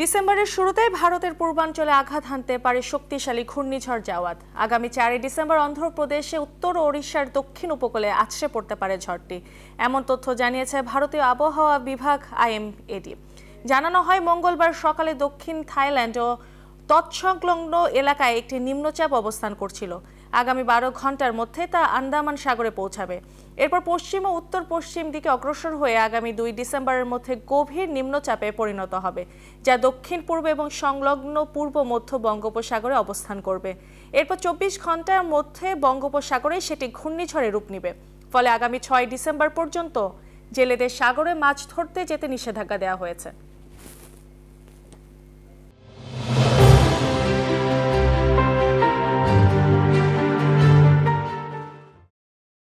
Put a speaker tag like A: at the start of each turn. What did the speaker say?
A: ডিসেম্বরের শুরুতেই ভারতের পূর্বাঞ্চলে আঘাত হানতে পারে শক্তিশালী ঘূর্ণিঝড় জাওয়াত আগামী চারই ডিসেম্বর অন্ধ্রপ্রদেশে উত্তর ওড়িশার দক্ষিণ উপকূলে আছড়ে পড়তে পারে ঝড়টি এমন তথ্য জানিয়েছে ভারতীয় আবহাওয়া বিভাগ আইএমএডি জানানো হয় মঙ্গলবার সকালে দক্ষিণ থাইল্যান্ড ও তৎসংলগ্ন এলাকায় একটি নিম্নচাপ অবস্থান করছিল আগামী বারো ঘন্টার মধ্যে তা আন্দামান সাগরে পৌঁছাবে এরপর পশ্চিম ও উত্তর পশ্চিম দিকে অগ্রসর হয়ে আগামী দুই ডিসেম্বরের মধ্যে গভীর নিম্নচাপে পরিণত হবে যা দক্ষিণ পূর্ব এবং সংলগ্ন পূর্ব মধ্য বঙ্গোপসাগরে অবস্থান করবে এরপর চব্বিশ ঘন্টার মধ্যে বঙ্গোপসাগরে সেটি ঘূর্ণিঝড়ে রূপ নেবে ফলে আগামী ছয় ডিসেম্বর পর্যন্ত জেলেদের সাগরে মাছ ধরতে যেতে নিষেধাজ্ঞা দেওয়া হয়েছে